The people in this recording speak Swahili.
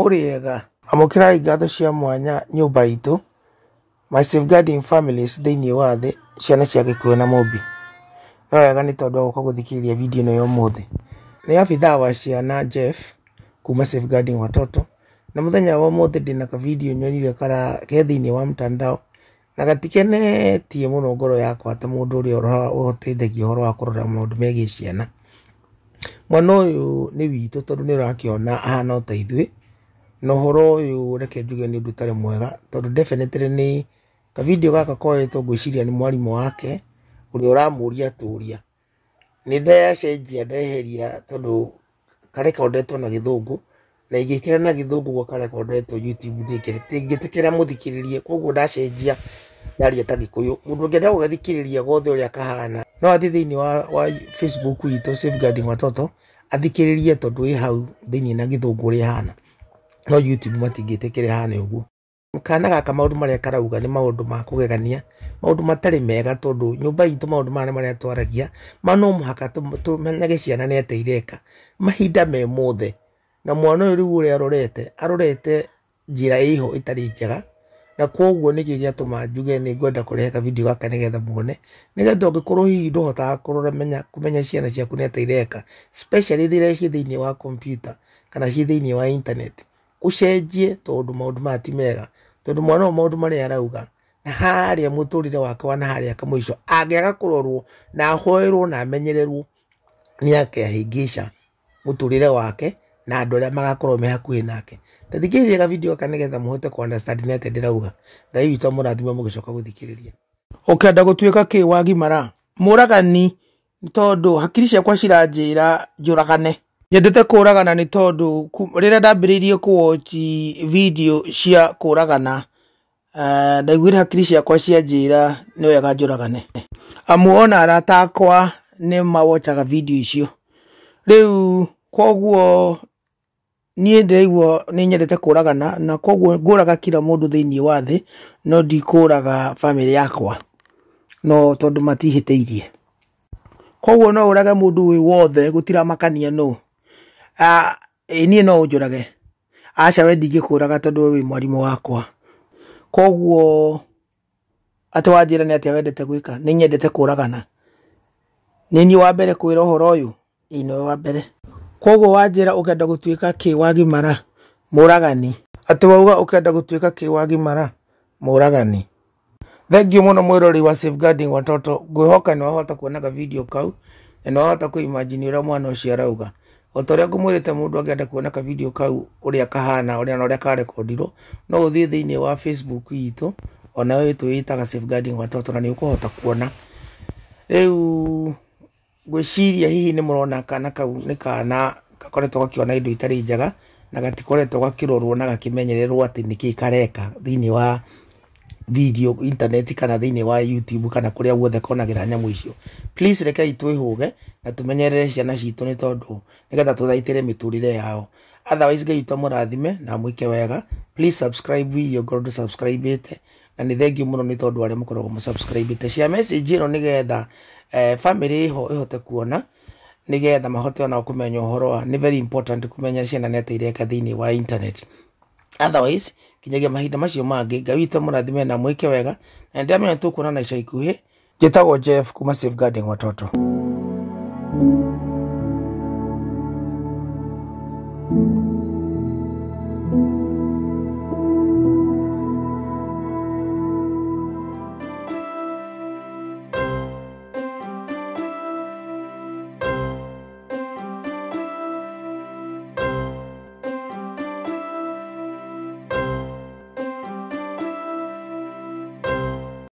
muriega amũkĩrai ngatho cia mwanya nyũmba itũ my safeguarding families thĩinĩ wa thĩ ciana cia gĩkuũ na mũmbi no wega nĩ tondũ wa gũka gũthikĩrĩria video ĩno ya ũmũthĩ nĩ abithaa wa ciana Jeff kuma safeguarding watoto na mũthenya wa ũmũthĩ ndĩna ka video nyonire kara ke thĩinĩ wa mtandao na gatikenetie mũno ngoro yakwa ta mũndũ ũrĩa ũhotithagia ũhoro wa kũrora maũndũ megiĩ ciana mwana ũyũ nĩ witũ tondũ nĩ ũrakĩona ahana o ta no horo yu reke njuge ni ndu tarä mwega tondå definitely ni nä kavideo gaka to ngwiciria ni mwarimå wake uri rä a å ramå ria tåria nä ndeacenjia ndeheria tondå karekondetwo na gä thångå na ingä kä ra na gä thångå gwa karekondetwo youtube ngä tä kä ra må thikä rä rie koguo ndacenjia ndaria ta gä kå yå må ndå å ngä enda gå gathikä gothe å rä kahana no athi thä wa, wa facebook witå safeguarding watoto athikä rä rie hau thä inä na gä thångå hana no youtube matingĩtĩkĩre hane ũguo kana gaka maundu maria karauga ni maundu ma kugegania maundu matari mega tondu nyumba itu maundu mari maria twaragia mano muhaka tumenyage ciana ni ateireka mahinda me mothe na mwana uyu riu uria arorete arorete njira iho itari njega na koguo nikio giatuma njuge ni ngwenda kureheka video gaka nigetha muone nigetha ungikorwo hihi nduhotaga kurora menya kumenya ciana ciaku ni ateireka especially thiria ci thiini wa computer kana ci thiini wa internet kucenjie tondu maundu maya ti mega tondu mwana wa maundu maria arauga na haria muturire wake wa na haria kamuico angiaga kurorwo na ahoerwo na amenyererwo ni akehingisha muturire wake na andå arä magakorwo me hakuhä nake tathikä ga video gavideo ka nä getha må hote nete ndä ngai witå amå rathime må gä coka gå thikä rä ria å kenda gå tuä ka kä wagimara må ragani hakiri ciakwa ciranjä ra nyendete kuragana ni tondu riria ndambiriirie kuwochi video cia kuragana eh, ndaiguire hakiri ciakwa cianjira ni wega njuragane amuona ona arata akwa ni mawochaga video icio riu koguo niä ndiraigua nä nyendete kå ragana na koguo ngå raga kira må ndå thä iniä wa thä no ndikå raga bamä rä yakwa no tondå matihä tä irie koguo no å rage må ndå wä wothe gå tiramakania no Ah, niä no å njå rage aca we ndingä kå raga tondå wä mwarimå wakwa koguo atä wanjä ra nä atä a wendete gwä ka nä nyendete kå ragana nä niä wa kwä ra å horo å yå ä wa koguo wanjä ra å kenda gå tuä ka kä wagimara må ragani atä wauga å kenda gå tuä ka kä wagimara må ragani thengio må no mwä rori wa safeguarding watoto ngwä hoka nä wahota kuonaga video kau na nä wahota kwä imajini å rä a mwana å cio otoria ta å rä a ngå mwä rä te må ndå kuona ka kau å rä a kahana å rä a na no å thiä thä inä wa facebook itå ona we tå safeguarding watoto na ni å kå kuona rä u hihi ni murona kana kau ni kana gakoretwo gakiona indo itari njega na gatikoretwo gakirorwo na gakĩmenyererwo ati niki kareka thiini wa video internet kana thini wa youtube kana kuria guothe konagira nyamu icio please rekei twihuge na tumenyerere ciana citu ni tondu nigetha tuthaitire miturire yao otherwise ngai murathime na mwike wega please subscribe iyo ngorwo ndu subscribe it na ni thengiå må no nä tondå arä a må koragwo må cia message ino nigetha eh, family bamä ho ä kuona nigetha mahote ona kumenya uhoro ni very important kumenya ciana nä ateireka thä wa internet otherwise kinyagia mahinda macio mangä ngawita murathime må na mwä ke wega na nä ndamenya tå na ica ikuhä tagwo jeff kuma safeguarding watoto thank you